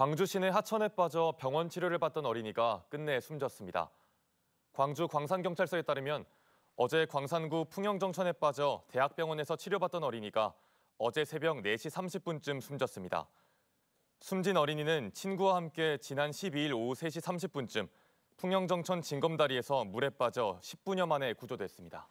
광주 시내 하천에 빠져 병원 치료를 받던 어린이가 끝내 숨졌습니다. 광주 광산경찰서에 따르면 어제 광산구 풍영정천에 빠져 대학병원에서 치료받던 어린이가 어제 새벽 4시 30분쯤 숨졌습니다. 숨진 어린이는 친구와 함께 지난 12일 오후 3시 30분쯤 풍영정천 진검다리에서 물에 빠져 10분여 만에 구조됐습니다.